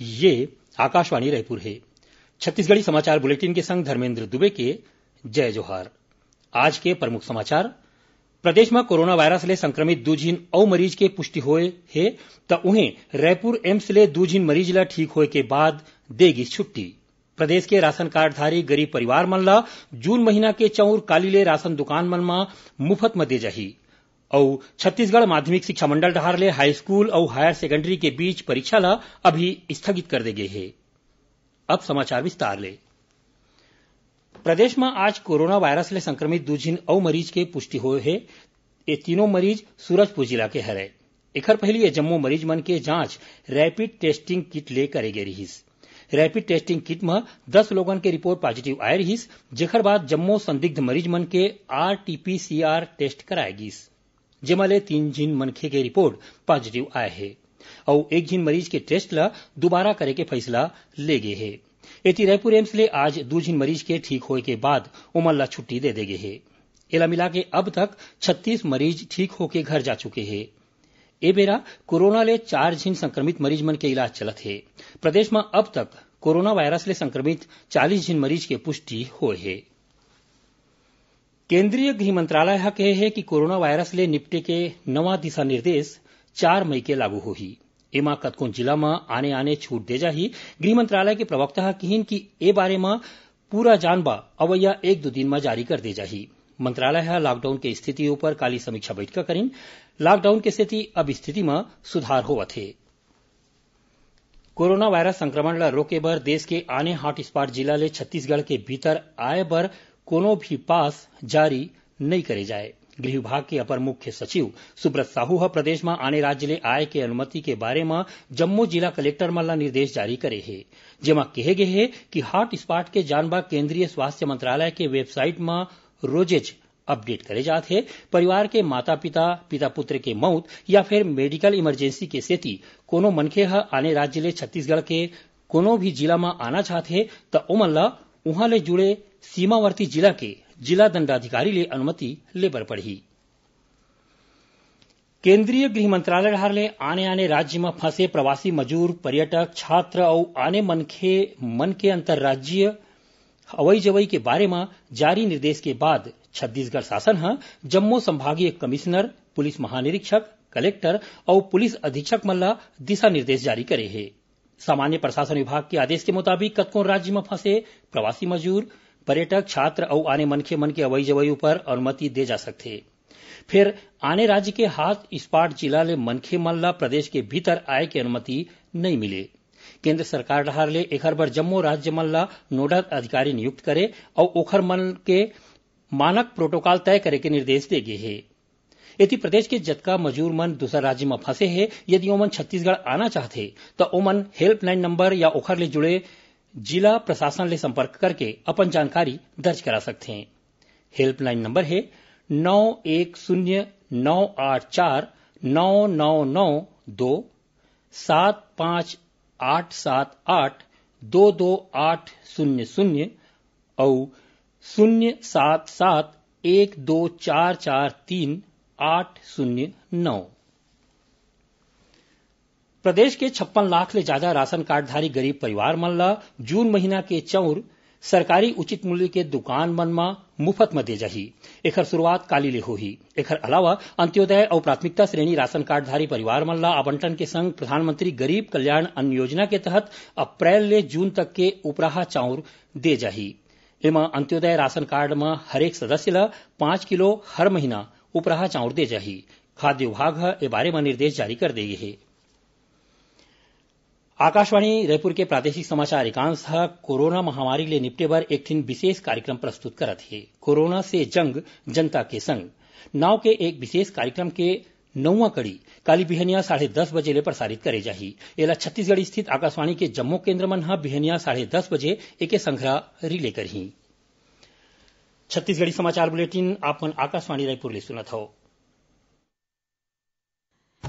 ये आकाशवाणी रायपुर है छत्तीसगढ़ी समाचार बुलेटिन के संग धर्मेंद्र दुबे के जय जोहार आज के प्रमुख समाचार प्रदेश में कोरोना वायरस ले संक्रमित जिन औ मरीज के पुष्टि हुए है तो उन्हें रायपुर एम्स ले जिन मरीज ला ठीक होए के बाद देगी छुट्टी प्रदेश के राशन कार्डधारी गरीब परिवार मल्ला जून महीना के चौर काली ले राशन दुकान मन मुफ्त में दे जाही अउ छत्तीसगढ़ माध्यमिक शिक्षा मंडल डहार ले हाईस्कूल और हायर सेकेंडरी के बीच परीक्षा ला अभी स्थगित कर दी गई है अब समाचार विस्तार ले प्रदेश में आज कोरोना वायरस ले संक्रमित दो जिन औ मरीज के पुष्टि हुए है ये तीनों मरीज सूरजपुर जिला के हरे एक पहली ये जम्मू मरीज मन के जांच रैपिड टेस्टिंग किट ले करे गे रही रैपिड टेस्टिंग किट में दस लोगों के रिपोर्ट पॉजिटिव आए रही जेखर बाद जम्मू संदिग्ध मरीज मन के आरटीपीसीआर टेस्ट कराएगी ले तीन झीन मनखे के रिपोर्ट पॉजिटिव आए हे अउ एक झीन मरीज के टेस्ट ल दुबारा करे के फैसला ले गे हे एति रायपुर एम्स ले आज दू झीन मरीज के ठीक होए के बाद उमन ला छुट्टी दे दे गे हे एला मिला के अब तक छत्तीस मरीज ठीक होके घर जा चुके हे ए बेरा कोरोना ले चार झीन संक्रमित मरीज मन के इलाज चलत हे प्रदेश में अब तक कोरोना वायरस ले संक्रमित चालीस झीन मरीज के पुष्टि हो है केन्द्रीय गृह मंत्रालय हा कहे है कि कोरोना वायरस ले નિપટે નવા દિશા નિર્દેશ ચાર મઇકે લાગુ होही जिला में आने आने छूट दे देजाही गृह मंत्रालय के प्रवक्ता हा किहिन कि ए बारे में पूरा जानबा अवैया एक दो दिन में जारी कर दे देजाही मंत्रालय हा लॉकडाउन के स्थिति ऊपर काली समीक्षा बैठक करीन लॉकडाउन के स्थिति अब स्थिति में सुधार हो थे कोरोना वायरस संक्रमण रोके बर देश के आने हॉटस्पॉट जिला ले छत्तीसगढ़ के भीतर आए बर को भी पास जारी नहीं करे जाए गृह विभाग के अपर मुख्य सचिव सुब्रत साहू है प्रदेश में आने राज्य ले आय के अनुमति के बारे में जम्मू जिला कलेक्टर मल्ला निर्देश जारी करे है जेमा कहे गये है कि हॉट स्पॉट के जानबा केंद्रीय स्वास्थ्य मंत्रालय के वेबसाइट में रोजेज अपडेट करे जाते हैं परिवार के माता पिता पिता पुत्र के मौत या फिर मेडिकल इमरजेंसी के स्थिति को मनखे है आने राज्य ले छत्तीसगढ़ के को भी जिला में आना चाहते तो उमल्ला वहां ले जुड़े सीमावर्ती जिला के जिला दंडाधिकारी ले अनुमति लेबर पड़ी केंद्रीय गृह मंत्रालय ले आने आने राज्य में फंसे प्रवासी मजूर पर्यटक छात्र और आने मन के मन के अंतर्राज्यीय हवाई जवाई के बारे में जारी निर्देश के बाद छत्तीसगढ़ शासन जम्मू संभागीय कमिश्नर पुलिस महानिरीक्षक कलेक्टर और पुलिस अधीक्षक मल्ला दिशा निर्देश जारी करे है सामान्य प्रशासन विभाग के आदेश के मुताबिक कतको राज्य में फंसे प्रवासी मजूर पर्यटक छात्र और आने मनखे मन के अवई जवई पर अनुमति दे जा सकते फिर आने राज्य के हाथ स्पाट जिला ले मनखे मन प्रदेश के भीतर आए के अनुमति नहीं मिले केंद्र सरकार डाहर ले एक बार जम्मो राज्य मन ला नोडल अधिकारी नियुक्त करे और ओखर मन के मानक प्रोटोकॉल तय करे के निर्देश दे गए हे यदि प्रदेश के जतका मजदूर मन दूसर राज्य में फंसे हैं यदि ओमन छत्तीसगढ़ आना चाहते तो ओमन हेल्पलाइन नंबर या ओखर ले जुड़े जिला प्रशासन से संपर्क करके अपन जानकारी दर्ज करा सकते हैं हेल्पलाइन नंबर है नौ एक शून्य नौ आठ चार नौ नौ नौ दो सात पांच आठ सात आठ दो दो आठ शून्य शून्य और शून्य सात सात एक दो चार चार तीन आठ शून्य नौ प्रदेश के छप्पन लाख ले ज्यादा राशन कार्डधारी गरीब परिवार मन ल जून महीना के चौर सरकारी उचित मूल्य के दुकान मन म मुफ्त में दे जाही एखर शुरूआत काली ले होही एखर अलावा अंत्योदय और प्राथमिकता श्रेणी राशन कार्डधारी परिवार मन आवंटन के संग प्रधानमंत्री गरीब कल्याण अन्न योजना के तहत अप्रैल ले जून तक के उपराहा चाउर दे जाही एम अंत्योदय राशन कार्ड में हरेक सदस्य ल पांच किलो हर महीना उपराहा चाउर दे जाही खाद्य विभाग ए बारे में निर्देश जारी कर दे गे आकाशवाणी रायपुर के प्रादेशिक समाचार एकांश ह कोरोना महामारी ले निपटे बर एकठिन विशेष कार्यक्रम प्रस्तुत करत हे कोरोना से जंग जनता के संग नाव के एक विशेष कार्यक्रम के नौवा कड़ी काली बिहनिया साढ़े दस बजे ले प्रसारित करे जाही एला छत्तीसगढ़ स्थित आकाशवाणी के जम्मू केन्द्र मन हा बिहनिया साढ़े दस बजे एक संग्रह रिले करही छत्तीसगढ़ी समाचार बुलेटिन आकाशवाणी रायपुर ले सुनत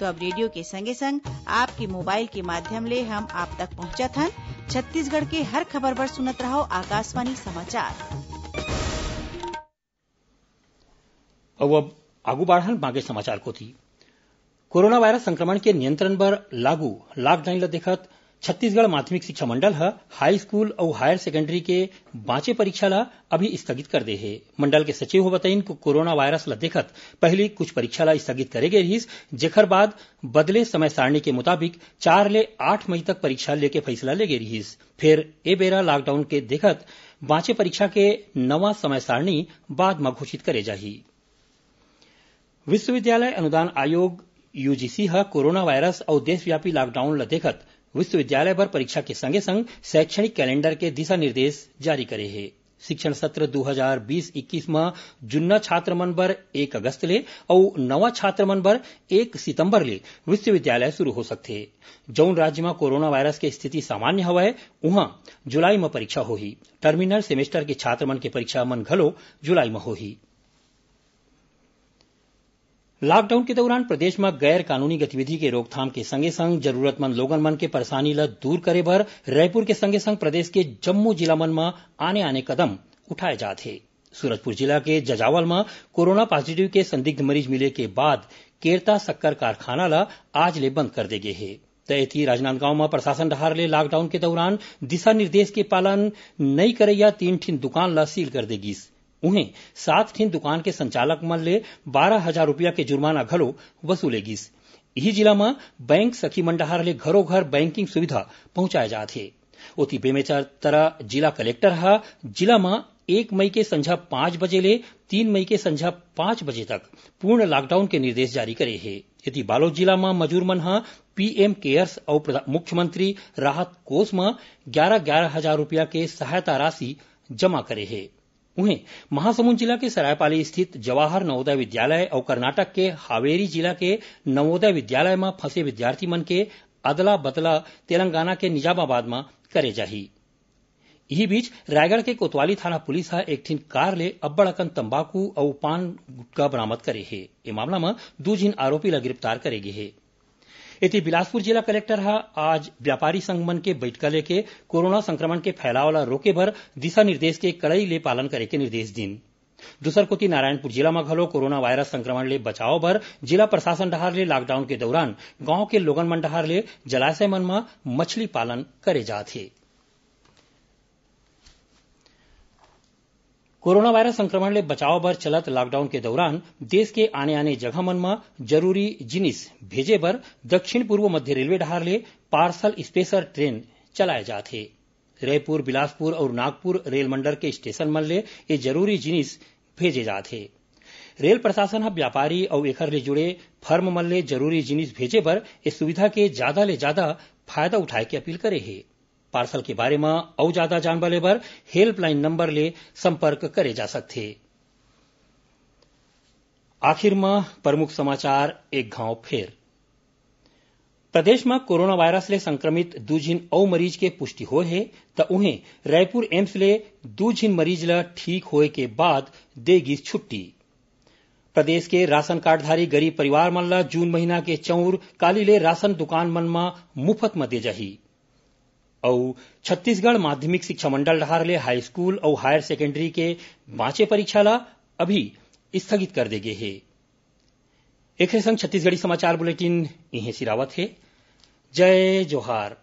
तो अब रेडियो के संगे संग आपके मोबाइल के माध्यम ले हम आप तक पहुँचा था छत्तीसगढ़ के हर खबर पर सुनत रहो आकाशवाणी समाचार अब अब आगू बढ़न मांगे समाचार थी कोरोना वायरस संक्रमण के नियंत्रण पर लागू लॉकडाउन ला देखत छत्तीसगढ़ माध्यमिक शिक्षा मंडल ह हाईस्कूल और हायर सेकेंडरी के बांचे परीक्षा ला अभी स्थगित कर दे है मंडल के सचिव बताइन को कोरोना वायरस ला देखत पहले कुछ परीक्षा ला स्थगित करे गए रिहिस जेखर बाद बदले समय सारणी के मुताबिक चार ले आठ मई तक परीक्षा लेके फैसला ले गए रहीस फिर ए बेरा लॉकडाउन के देखत बांचे परीक्षा के नवा समय सारणी बाद में घोषित करे जा विश्वविद्यालय अनुदान आयोग यूजीसी ह कोरोना वायरस और देशव्यापी लॉकडाउन ल देखत विश्वविद्यालय बर परीक्षा के संगे संग शैक्षणिक कैलेंडर के दिशा निर्देश जारी करे हे शिक्षण सत्र 2020 हजार बीस इक्कीस जुन्ना छात्र मन पर एक अगस्त ले और नवा छात्र मन पर एक सितंबर ले विश्वविद्यालय शुरू हो सकते जौन राज्य में कोरोना वायरस की स्थिति सामान्य हवा है वहां जुलाई में परीक्षा होगी टर्मिनल सेमेस्टर के छात्र मन के परीक्षा मन घलो जुलाई में होगी लॉकडाउन के दौरान प्रदेश में गैर कानूनी गतिविधि के रोकथाम के संगे संग जरूरतमंद लोगन मन के परेशानी ल दूर करे भर रायपुर के संगे संग प्रदेश के जम्मू जिला मन में आने आने कदम उठाए जाते सूरजपुर जिला के जजावल में कोरोना पॉजिटिव के संदिग्ध मरीज मिले के बाद केरता शक्कर कारखाना ला आज ले बंद कर दे गे हे तैती राजनांदगांव में प्रशासन डहार ले लॉकडाउन के दौरान दिशा निर्देश के पालन करे करैया तीन ठीन दुकान ला सील कर देगी उन्हें साथ ठीन दुकान के संचालक मन ले बारह हजार रूपया के जुर्माना घलो वसूले इही जिला में बैंक सखी मंडहार ले घरों घर बैंकिंग सुविधा पहुंचाए जाते हे ओती बेमेचार तरह जिला कलेक्टर ह जिला में एक मई के संझा पांच बजे ले तीन मई के संझा पांच बजे तक पूर्ण लॉकडाउन के निर्देश जारी करे है यदि बालोद जिला में मजूर मन पीएम केयर्स और मुख्यमंत्री राहत कोष में ग्यारह ग्यारह हजार रूपया के सहायता राशि जमा करे है उन्हें महासमुंद जिला के सरायपाली स्थित जवाहर नवोदय विद्यालय और कर्नाटक के हावेरी जिला के नवोदय विद्यालय में फंसे विद्यार्थी मन के अदला बदला तेलंगाना के निजामाबाद में करे जाही इही बीच रायगढ़ के कोतवाली थाना पुलिस ह एक ठीक कार ले अब्बड़ अकन तंबाकू और पान गुटखा बरामद करे है ए मामला में दो जिन आरोपी ला गिरफ्तार करे गे इति बिलासपुर जिला कलेक्टर हा आज व्यापारी संघ मन के बैठक लेके कोरोना संक्रमण के फैलाव ला रोके बर दिशा निर्देश के कड़ाई ले पालन करे के निर्देश दिन दूसर कोती नारायणपुर जिला में घलो कोरोना वायरस संक्रमण ले बचाव बर जिला प्रशासन डहार ले लॉकडाउन के दौरान गांव के लोगन मन डहार ले जलाशय मन में मछली पालन करे जात हे कोरोना वायरस संक्रमण ले बचाव बर चलत लॉकडाउन के दौरान देश के आने आने जगह मन में जरूरी जिनिस भेजे बर दक्षिण पूर्व मध्य रेलवे डहार ले पार्सल स्पेशल ट्रेन चलाए थे रायपुर बिलासपुर और नागपुर रेल मंडल के स्टेशन मन ले ये जरूरी जिनिस भेजे जाते रेल प्रशासन अब व्यापारी और एकर ले जुड़े फर्म मन ले जरूरी जिनिस भेजे बर इस सुविधा के ज्यादा ले ज्यादा फायदा उठाए के अपील करे है पार्सल के बारे में और ज्यादा जानबले पर हेल्पलाइन नंबर ले संपर्क करे जा सकते आखिर में प्रमुख समाचार एक घाव फेर प्रदेश में कोरोना वायरस ले संक्रमित दूझिन झीन औ मरीज के पुष्टि हो है तो उन्हें रायपुर एम्स ले दू मरीज ल ठीक होए के बाद देगी छुट्टी प्रदेश के राशन कार्डधारी गरीब परिवार मन जून महीना के चौर काली ले राशन दुकान मन में मुफ्त में दे जाही अउ छत्तीसगढ़ माध्यमिक शिक्षा मंडल डहार ले हाईस्कूल और हायर सेकेंडरी के बांचे परीक्षा ला अभी स्थगित कर दे गए है एक संग छत्तीसगढ़ी समाचार बुलेटिन इहें सिरावत है जय जोहार